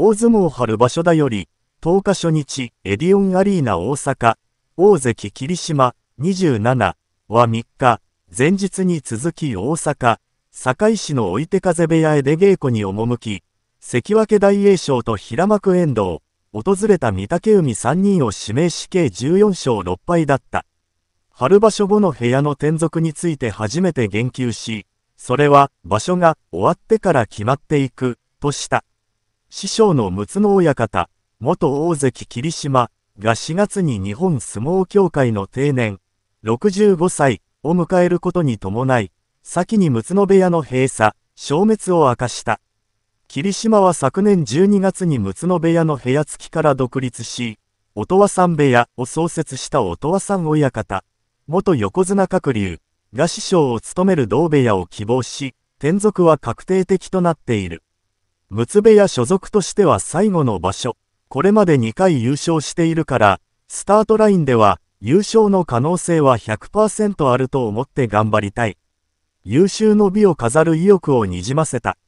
大相撲春場所だより、10日初日、エディオンアリーナ大阪、大関霧島、27は3日、前日に続き大阪、堺市の追手風部屋へ出稽古に赴き、関脇大栄翔と平幕遠藤、訪れた御嶽海3人を指名し計14勝6敗だった。春場所後の部屋の転属について初めて言及し、それは場所が終わってから決まっていく、とした。師匠の陸奥の親方、元大関霧島が4月に日本相撲協会の定年、65歳を迎えることに伴い、先に陸奥部屋の閉鎖、消滅を明かした。霧島は昨年12月に陸奥部屋の部屋付きから独立し、音羽山部屋を創設した音羽山親方、元横綱鶴竜が師匠を務める同部屋を希望し、転属は確定的となっている。六部や所属としては最後の場所。これまで2回優勝しているから、スタートラインでは優勝の可能性は100%あると思って頑張りたい。優秀の美を飾る意欲をにじませた。